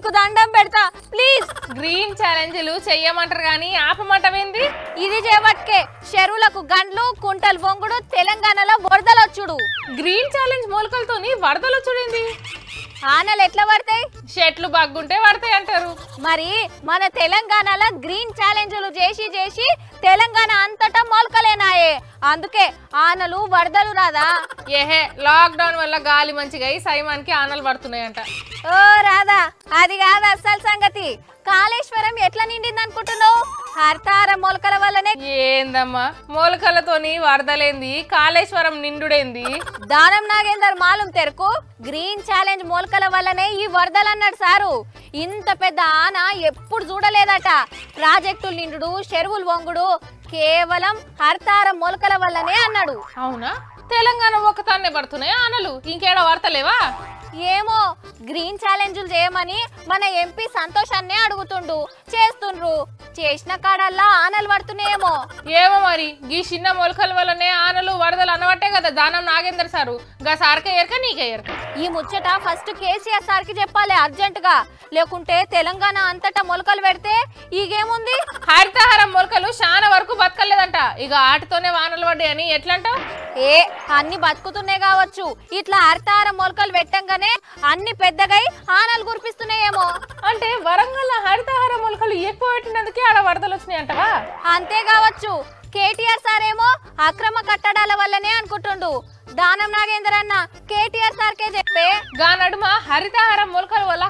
నీకు దండం పెడతా ప్లీజ్ గ్రీన్ ఛాలెంజ్లు చెయ్యమంటారు కానీ ఆపమంటవేంది ఇది చేయబట్కే చెరువులకు గండ్లు కుంటలు బొంగుడు తెలంగాణలో వరదలొచ్చుడు గ్రీన్ ఛాలెంజ్ మూలకలతోని వచ్చుడింది ఆనలు ఎట్లా పడతాయి చెట్లు బాగుంటే పడతాయి అంటారు మరి మన తెలంగాణలో గ్రీన్ ఛాలెంజ్లు చేసి చేసి తెలంగాణ అంతటా మొలకలేనాయే అందుకే ఆనలు వరదలు రాదా ఏహే లాక్డౌన్ వల్ల గాలి మంచిగా సైమానికి సైమాన్కి ఆనలు పడుతున్నాయంట ఓ రాదా అది కాదు అస్సలు సంగతి కాళేశ్వరం ఎట్లా నిండింది అనుకుంటున్నావు హర్తార మొలకల వల్లనే ఏందమ్మా మొలకలతోని వరదలేంది కాళేశ్వరం నిండుడేంది దానం నాగేందర్ మాలం తెరకు గ్రీన్ ఛాలెంజ్ మొలకల వల్లనే ఈ వరదలు అన్నాడు సారు ఇంత పెద్ద ఆన ఎప్పుడు చూడలేదట ప్రాజెక్టులు నిండు చెరువులు వంగుడు కేవలం హర్తార మొలకల వల్లనే అన్నాడు అవునా తెలంగాణ తన్నే పడుతున్నాయా అనలు ఇంకేడ వార్తలేవా ఏమో గ్రీన్ ఛాలెంజ్ చేయమని మన ఎంపీ సంతోషాన్నే అడుగుతుండు చే చేస్తుండ్రు చేసిన కాడల్లా ఆనలు పడుతున్నాయేమో ఏమో మరి గీ చిన్న మొలకల వల్లనే ఆనలు వరదలు అనవట్టే కదా దానం నాగేందర్ సారు గా సార్క ఎరక నీకే ఎరక ఈ ముచ్చట ఫస్ట్ కేసీఆర్ సార్కి చెప్పాలి అర్జెంట్ గా లేకుంటే తెలంగాణ అంతటా మొలకలు పెడితే ఈగేముంది హరితహారం మొలకలు చాలా వరకు బతక బతకలేదంట ఇక ఆటతోనే వానలు పడ్డాయని ఎట్లంట ఏ అన్ని బతుకుతున్నాయి కావచ్చు ఇట్లా హరితహారం మొలకలు పెట్టంగానే అన్ని పెద్దగా ఆనలు కురిపిస్తున్నాయేమో అంటే వరంగల్ హరితహార మొలకలు ఎక్కువ పెట్టినందుకే ఆడ వరదలు వచ్చినాయి అంటవా అంతే కావచ్చు కేటీఆర్ సార్ ఏమో అక్రమ కట్టడాల వల్లనే అనుకుంటుండు దానం నాగేందర్ అన్న కేటీఆర్ కే చెప్పే గా నడుమ హరితహారం మొలకల వల్ల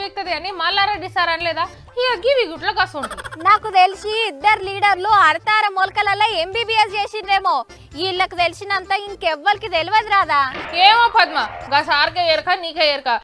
పీకుతుంది అని మల్లారెడ్డి సార్ అనలేదా ఈ గివి గుట్ల కోసం నాకు తెలిసి ఇద్దరు లీడర్లు అరతార మొలకల ఎంబీబీఎస్ చేసిండ్రేమో వీళ్ళకి తెలిసినంత ఇంకెవ్వరికి తెలియదు రాదా ఏమో పద్మ గా సార్కే ఎరక నీకే ఎరక